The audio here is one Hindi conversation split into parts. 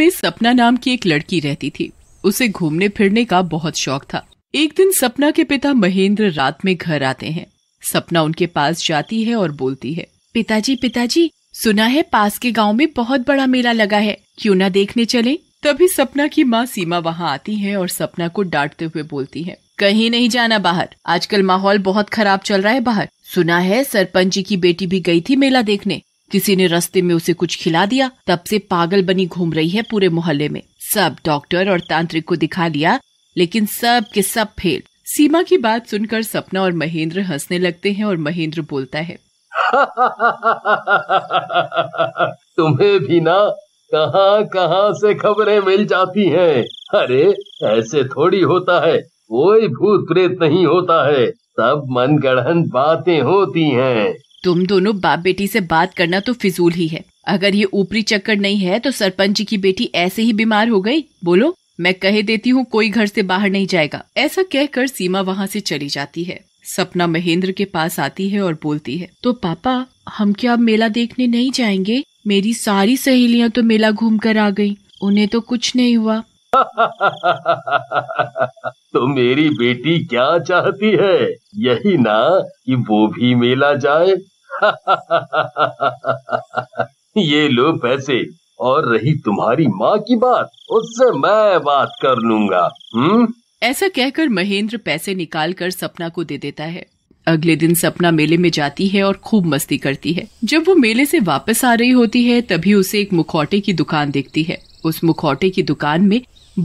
पे सपना नाम की एक लड़की रहती थी उसे घूमने फिरने का बहुत शौक था एक दिन सपना के पिता महेंद्र रात में घर आते हैं सपना उनके पास जाती है और बोलती है पिताजी पिताजी सुना है पास के गांव में बहुत बड़ा मेला लगा है क्यों ना देखने चले तभी सपना की माँ सीमा वहाँ आती है और सपना को डांटते हुए बोलती है कहीं नहीं जाना बाहर आजकल माहौल बहुत खराब चल रहा है बाहर सुना है सरपंच जी की बेटी भी गई थी मेला देखने किसी ने रस्ते में उसे कुछ खिला दिया तब से पागल बनी घूम रही है पूरे मोहल्ले में सब डॉक्टर और तांत्रिक को दिखा लिया लेकिन सब के सब फेल सीमा की बात सुनकर सपना और महेंद्र हंसने लगते हैं और महेंद्र बोलता है तुम्हें भी ना कहाँ कहां से खबरें मिल जाती हैं अरे ऐसे थोड़ी होता है कोई भूत प्रेत नहीं होता है सब मनगढ़ंत बातें होती हैं तुम दोनों बाप बेटी से बात करना तो फिजूल ही है अगर ये ऊपरी चक्कर नहीं है तो सरपंच जी की बेटी ऐसे ही बीमार हो गई बोलो मैं कह देती हूँ कोई घर से बाहर नहीं जाएगा ऐसा कहकर सीमा वहाँ से चली जाती है सपना महेंद्र के पास आती है और बोलती है तो पापा हम क्या मेला देखने नहीं जाएंगे मेरी सारी सहेलियाँ तो मेला घूम कर आ गई उन्हें तो कुछ नहीं हुआ तो मेरी बेटी क्या चाहती है यही ना कि वो भी मेला जाए ये लो पैसे और रही तुम्हारी माँ की बात उससे मैं बात कर लूंगा हुँ? हम्म? ऐसा कहकर महेंद्र पैसे निकाल कर सपना को दे देता है अगले दिन सपना मेले में जाती है और खूब मस्ती करती है जब वो मेले से वापस आ रही होती है तभी उसे एक मुखौटे की दुकान दिखती है उस मुखौटे की दुकान में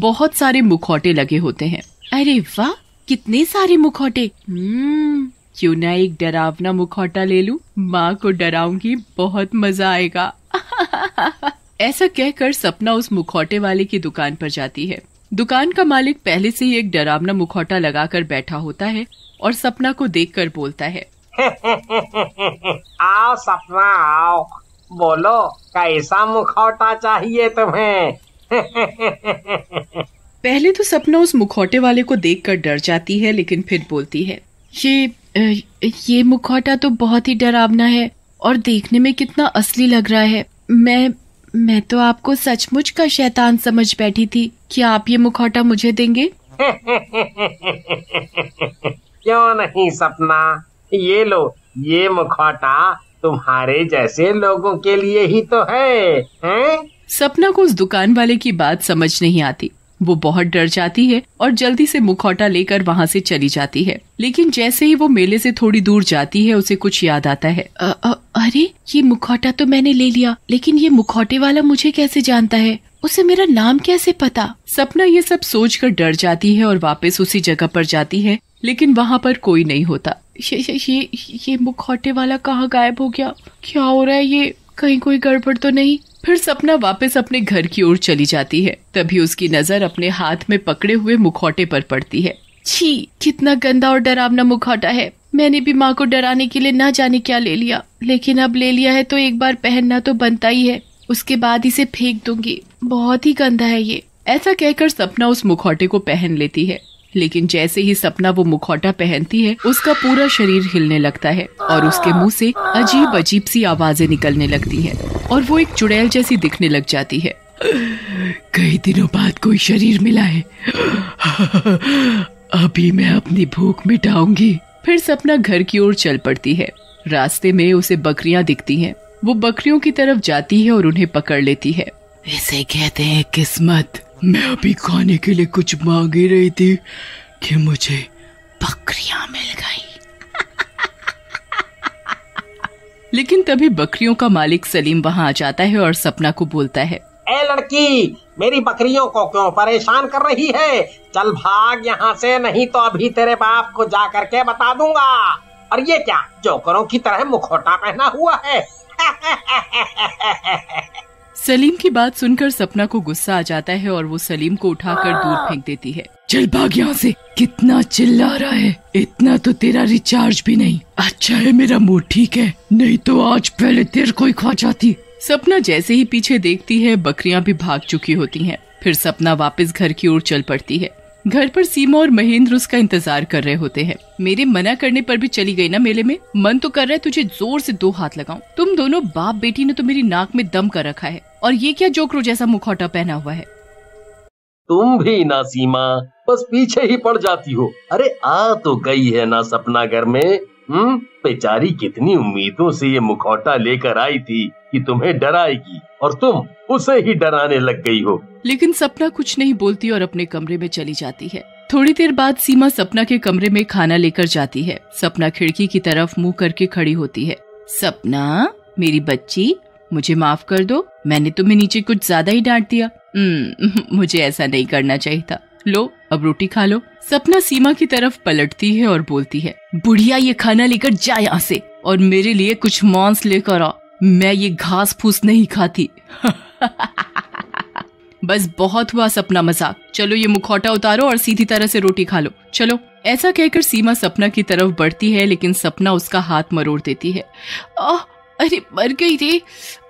बहुत सारे मुखौटे लगे होते हैं अरे वाह कितने सारे मुखौटे हम्म। क्यों ना एक डरावना मुखौटा ले लूं? माँ को डराऊंगी बहुत मजा आएगा ऐसा कहकर सपना उस मुखौटे वाले की दुकान पर जाती है दुकान का मालिक पहले से ही एक डरावना मुखौटा लगाकर बैठा होता है और सपना को देखकर बोलता है आओ सपना आओ बोलो कैसा मुखौटा चाहिए तुम्हें पहले तो सपना उस मुखौटे वाले को देखकर डर जाती है लेकिन फिर बोलती है ये ये मुखौटा तो बहुत ही डरावना है और देखने में कितना असली लग रहा है मैं मैं तो आपको सचमुच का शैतान समझ बैठी थी क्या आप ये मुखौटा मुझे देंगे क्यों नहीं सपना ये लो ये मुखौटा तुम्हारे जैसे लोगों के लिए ही तो है, है? सपना को उस दुकान वाले की बात समझ नहीं आती वो बहुत डर जाती है और जल्दी से मुखौटा लेकर वहाँ से चली जाती है लेकिन जैसे ही वो मेले से थोड़ी दूर जाती है उसे कुछ याद आता है अ, अ, अरे ये मुखौटा तो मैंने ले लिया लेकिन ये मुखौटे वाला मुझे कैसे जानता है उसे मेरा नाम कैसे पता सपना ये सब सोच कर डर जाती है और वापस उसी जगह पर जाती है लेकिन वहाँ पर कोई नहीं होता ये ये ये, ये मुखौटे वाला कहाँ गायब हो गया क्या हो रहा है ये कहीं कोई गड़बड़ तो नहीं फिर सपना वापस अपने घर की ओर चली जाती है तभी उसकी नजर अपने हाथ में पकड़े हुए मुखौटे पर पड़ती है छी कितना गंदा और डरावना मुखौटा है मैंने भी माँ को डराने के लिए ना जाने क्या ले लिया लेकिन अब ले लिया है तो एक बार पहनना तो बनता ही है उसके बाद इसे फेंक दूंगी बहुत ही गंदा है ये ऐसा कहकर सपना उस मुखौटे को पहन लेती है लेकिन जैसे ही सपना वो मुखौटा पहनती है उसका पूरा शरीर हिलने लगता है और उसके मुंह से अजीब अजीब सी आवाजें निकलने लगती हैं और वो एक चुड़ैल जैसी दिखने लग जाती है कई दिनों बाद कोई शरीर मिला है अभी मैं अपनी भूख मिटाऊंगी फिर सपना घर की ओर चल पड़ती है रास्ते में उसे बकरियां दिखती हैं। वो बकरियों की तरफ जाती है और उन्हें पकड़ लेती है इसे कहते हैं किस्मत मैं अभी खाने के लिए कुछ मांग ही रही थी कि मुझे बकरियां मिल गई लेकिन तभी बकरियों का मालिक सलीम वहाँ आ जाता है और सपना को बोलता है ए लड़की मेरी बकरियों को क्यों परेशान कर रही है चल भाग यहाँ से नहीं तो अभी तेरे बाप को जा करके बता दूंगा और ये क्या जोकरों की तरह मुखौटा पहना हुआ है सलीम की बात सुनकर सपना को गुस्सा आ जाता है और वो सलीम को उठाकर हाँ। दूर फेंक देती है चल भाग यहाँ से कितना चिल्ला रहा है इतना तो तेरा रिचार्ज भी नहीं अच्छा है मेरा मूड ठीक है नहीं तो आज पहले तेर को ही खा जाती सपना जैसे ही पीछे देखती है बकरियाँ भी भाग चुकी होती हैं। फिर सपना वापस घर की ओर चल पड़ती है घर पर सीमा और महेंद्र उसका इंतजार कर रहे होते हैं मेरे मना करने पर भी चली गई ना मेले में मन तो कर रहा है तुझे जोर से दो हाथ लगाऊं तुम दोनों बाप बेटी ने तो मेरी नाक में दम कर रखा है और ये क्या जोकरो जैसा मुखौटा पहना हुआ है तुम भी ना सीमा बस पीछे ही पड़ जाती हो अरे आ तो गई है ना सपना घर में हम्म बेचारी कितनी उम्मीदों से ये मुखौटा लेकर आई थी कि तुम्हें डराएगी और तुम उसे ही डराने लग गई हो लेकिन सपना कुछ नहीं बोलती और अपने कमरे में चली जाती है थोड़ी देर बाद सीमा सपना के कमरे में खाना लेकर जाती है सपना खिड़की की तरफ मुंह करके खड़ी होती है सपना मेरी बच्ची मुझे माफ कर दो मैंने तुम्हें नीचे कुछ ज्यादा ही डांट दिया हम्म, मुझे ऐसा नहीं करना चाहिए था लो अब रोटी खा लो सपना सीमा की तरफ पलटती है और बोलती है बुढ़िया ये खाना लेकर जा यहाँ से और मेरे लिए कुछ मांस लेकर आ मैं ये घास फूस नहीं खाती बस बहुत हुआ सपना मजाक चलो ये मुखौटा उतारो और सीधी तरह से रोटी खा लो चलो ऐसा कहकर सीमा सपना की तरफ बढ़ती है लेकिन सपना उसका हाथ मरोड़ देती है आ, अरे मर गई रे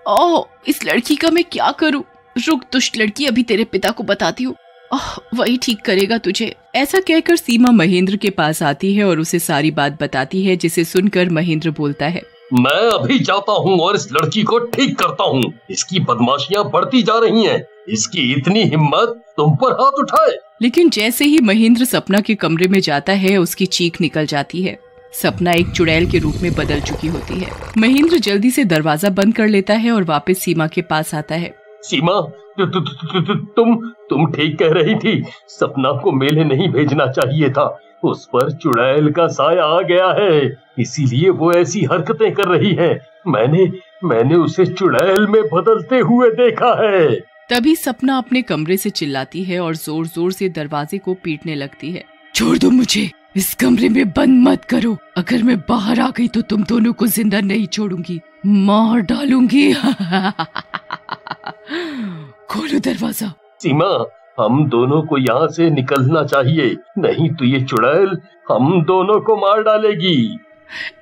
ओह इस लड़की का मैं क्या करूं रुक दुष्ट लड़की अभी तेरे पिता को बताती हूँ ओह वही ठीक करेगा तुझे ऐसा कहकर सीमा महेंद्र के पास आती है और उसे सारी बात बताती है जिसे सुनकर महेंद्र बोलता है मैं अभी जाता हूँ और इस लड़की को ठीक करता हूँ इसकी बदमाशियाँ बढ़ती जा रही हैं इसकी इतनी हिम्मत तुम पर हाथ उठाए लेकिन जैसे ही महेंद्र सपना के कमरे में जाता है उसकी चीख निकल जाती है सपना एक चुड़ैल के रूप में बदल चुकी होती है महेंद्र जल्दी से दरवाजा बंद कर लेता है और वापस सीमा के पास आता है सीमा तु, तु, तु, तु, तुम तुम ठीक कह रही थी सपना को मेले नहीं भेजना चाहिए था उस पर चुड़ैल का साया आ गया है इसीलिए वो ऐसी हरकतें कर रही है मैंने मैंने उसे चुड़ैल में बदलते हुए देखा है तभी सपना अपने कमरे से चिल्लाती है और जोर जोर से दरवाजे को पीटने लगती है छोड़ दो मुझे इस कमरे में बंद मत करो अगर मैं बाहर आ गई तो तुम दोनों को जिंदा नहीं छोड़ूंगी मार डालूंगी खोलो दरवाजा सीमा हम दोनों को यहाँ से निकलना चाहिए नहीं तो ये चुड़ैल हम दोनों को मार डालेगी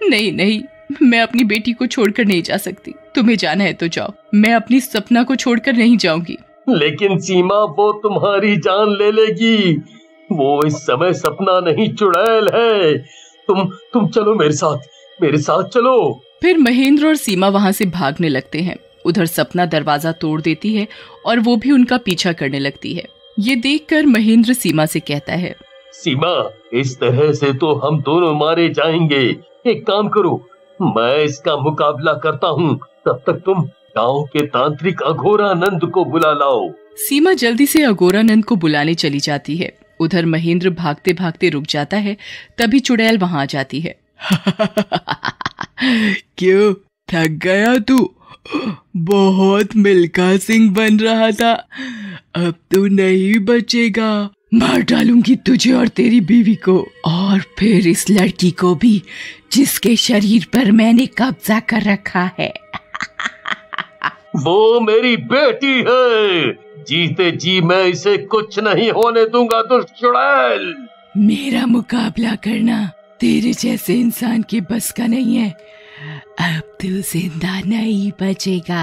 नहीं नहीं मैं अपनी बेटी को छोड़कर नहीं जा सकती तुम्हें जाना है तो जाओ मैं अपनी सपना को छोड़कर नहीं जाऊंगी लेकिन सीमा वो तुम्हारी जान ले लेगी वो इस समय सपना नहीं चुड़ैल है तुम तुम चलो मेरे साथ मेरे साथ चलो फिर महेंद्र और सीमा वहाँ से भागने लगते हैं उधर सपना दरवाजा तोड़ देती है और वो भी उनका पीछा करने लगती है ये कर महेंद्र सीमा से कहता है सीमा इस तरह से तो हम दोनों मारे जाएंगे एक काम करो मैं इसका मुकाबला करता हूँ तब तक तुम गाँव के तांत्रिक अघोरानंद को बुला लाओ सीमा जल्दी से अघोरानंद को बुलाने चली जाती है उधर महेंद्र भागते भागते रुक जाता है तभी चुड़ैल वहां आ जाती है क्यों थक गया तू बहुत मिल्खा सिंह बन रहा था अब तू नहीं बचेगा मार डालूंगी तुझे और तेरी बीवी को और फिर इस लड़की को भी जिसके शरीर पर मैंने कब्जा कर रखा है वो मेरी बेटी है जीते जी मैं इसे कुछ नहीं होने दूंगा दुष्ट चुड़ैल मेरा मुकाबला करना तेरे जैसे इंसान के बस का नहीं है अब तू तो जिंदा नहीं बचेगा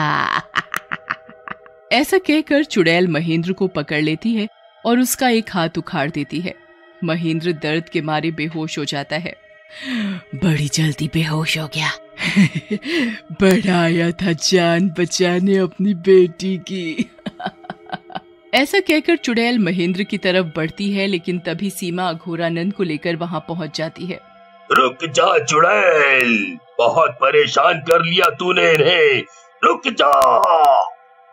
ऐसा कहकर चुड़ैल महेंद्र को पकड़ लेती है और उसका एक हाथ उखाड़ देती है महेंद्र दर्द के मारे बेहोश हो जाता है बड़ी जल्दी बेहोश हो गया बड़ा आया था जान बचाने अपनी बेटी की ऐसा कहकर चुड़ैल महेंद्र की तरफ बढ़ती है लेकिन तभी सीमा अघोरानंद को लेकर वहाँ पहुँच जाती है रुक जा चुड़ैल बहुत परेशान कर लिया तूने इन्हें रुक जा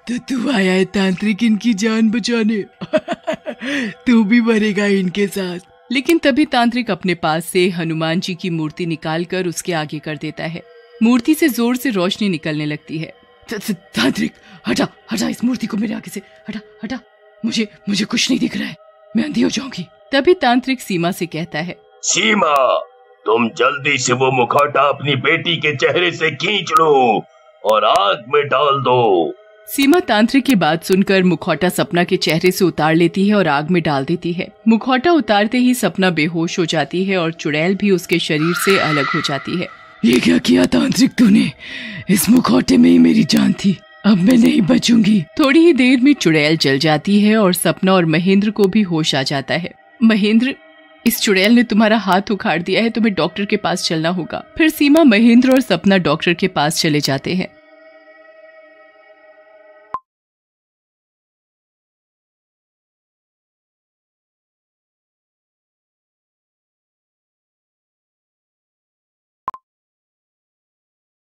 तो तू आया है तांत्रिक इनकी जान बचाने तू भी मरेगा इनके साथ लेकिन तभी तांत्रिक अपने पास से हनुमान जी की मूर्ति निकालकर उसके आगे कर देता है मूर्ति से जोर से रोशनी निकलने लगती है तांत्रिक हटा हटा इस मूर्ति को मेरे आगे से हटा हटा मुझे मुझे कुछ नहीं दिख रहा है मैं अंधी हो जाऊंगी तभी तांत्रिक सीमा से कहता है सीमा तुम जल्दी से वो मुखौटा अपनी बेटी के चेहरे से खींच लो और आग में डाल दो सीमा तांत्रिक की बात सुनकर मुखौटा सपना के चेहरे से उतार लेती है और आग में डाल देती है मुखौटा उतारते ही सपना बेहोश हो जाती है और चुड़ैल भी उसके शरीर से अलग हो जाती है ये क्या किया तांत्रिक तूने इस मुखौटे में ही मेरी जान थी अब मैं नहीं बचूंगी थोड़ी ही देर में चुड़ैल जल जाती है और सपना और महेंद्र को भी होश आ जाता है महेंद्र इस चुड़ैल ने तुम्हारा हाथ उखाड़ दिया है तुम्हें डॉक्टर के पास चलना होगा फिर सीमा महेंद्र और सपना डॉक्टर के पास चले जाते हैं